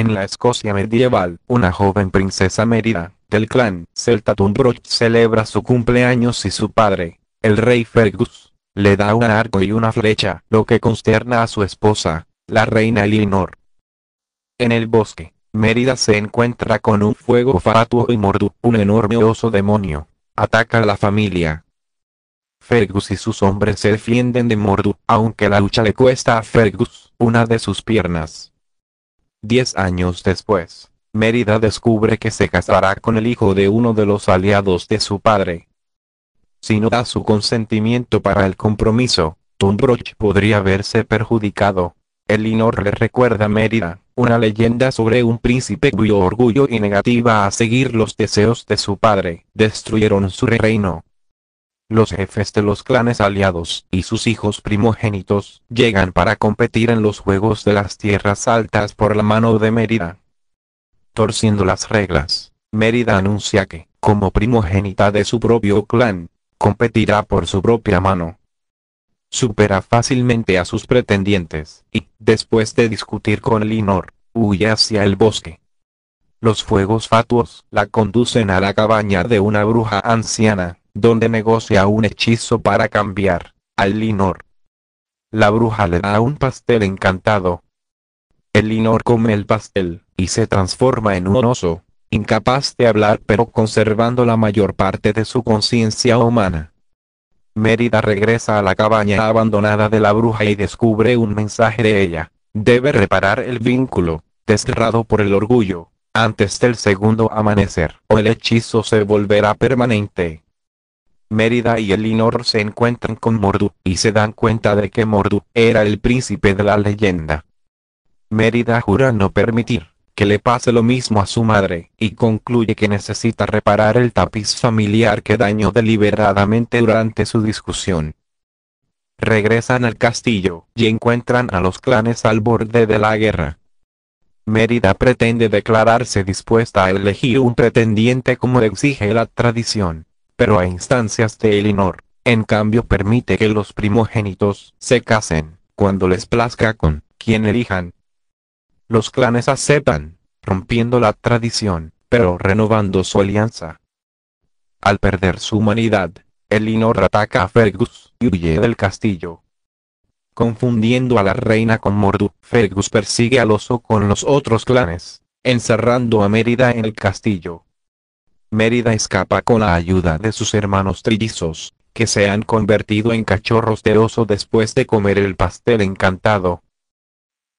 En la Escocia medieval, una joven princesa Mérida, del clan Celta Tunbroch celebra su cumpleaños y su padre, el rey Fergus, le da un arco y una flecha, lo que consterna a su esposa, la reina Elinor. En el bosque, Mérida se encuentra con un fuego fatuo y Mordu, un enorme oso demonio, ataca a la familia. Fergus y sus hombres se defienden de Mordu, aunque la lucha le cuesta a Fergus una de sus piernas. Diez años después, Mérida descubre que se casará con el hijo de uno de los aliados de su padre. Si no da su consentimiento para el compromiso, Tundroch podría verse perjudicado. Elinor le recuerda a Mérida, una leyenda sobre un príncipe cuyo orgullo y negativa a seguir los deseos de su padre, destruyeron su reino los jefes de los clanes aliados y sus hijos primogénitos llegan para competir en los Juegos de las Tierras Altas por la mano de Mérida. Torciendo las reglas, Mérida anuncia que, como primogénita de su propio clan, competirá por su propia mano. Supera fácilmente a sus pretendientes, y, después de discutir con Linor, huye hacia el bosque. Los fuegos fatuos la conducen a la cabaña de una bruja anciana, donde negocia un hechizo para cambiar al Linor. La bruja le da un pastel encantado. El Linor come el pastel y se transforma en un oso, incapaz de hablar pero conservando la mayor parte de su conciencia humana. Mérida regresa a la cabaña abandonada de la bruja y descubre un mensaje de ella. Debe reparar el vínculo, desterrado por el orgullo, antes del segundo amanecer o el hechizo se volverá permanente. Mérida y Elinor se encuentran con Mordu y se dan cuenta de que Mordu era el príncipe de la leyenda. Mérida jura no permitir que le pase lo mismo a su madre, y concluye que necesita reparar el tapiz familiar que dañó deliberadamente durante su discusión. Regresan al castillo, y encuentran a los clanes al borde de la guerra. Mérida pretende declararse dispuesta a elegir un pretendiente como exige la tradición, pero a instancias de Elinor, en cambio permite que los primogénitos se casen, cuando les plazca con quien elijan. Los clanes aceptan, rompiendo la tradición, pero renovando su alianza. Al perder su humanidad, Elinor ataca a Fergus y huye del castillo. Confundiendo a la reina con Mordu, Fergus persigue al oso con los otros clanes, encerrando a Mérida en el castillo. Mérida escapa con la ayuda de sus hermanos trillizos, que se han convertido en cachorros de oso después de comer el pastel encantado.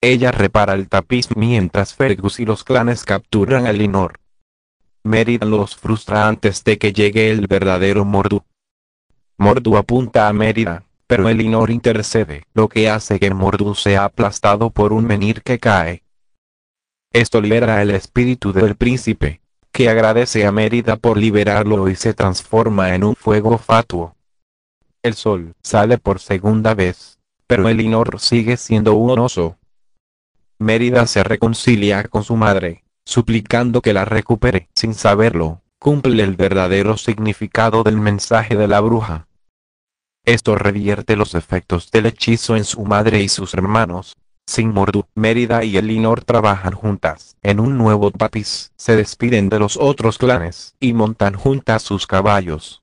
Ella repara el tapiz mientras Fergus y los clanes capturan a Linor. Mérida los frustra antes de que llegue el verdadero Mordu. Mordu apunta a Mérida, pero Elinor intercede, lo que hace que Mordu sea aplastado por un menhir que cae. Esto libera el espíritu del príncipe, agradece a Mérida por liberarlo y se transforma en un fuego fatuo. El sol sale por segunda vez, pero Elinor sigue siendo un oso. Mérida se reconcilia con su madre, suplicando que la recupere sin saberlo, cumple el verdadero significado del mensaje de la bruja. Esto revierte los efectos del hechizo en su madre y sus hermanos, sin Mordu, Mérida y Elinor trabajan juntas en un nuevo tapiz, se despiden de los otros clanes y montan juntas sus caballos.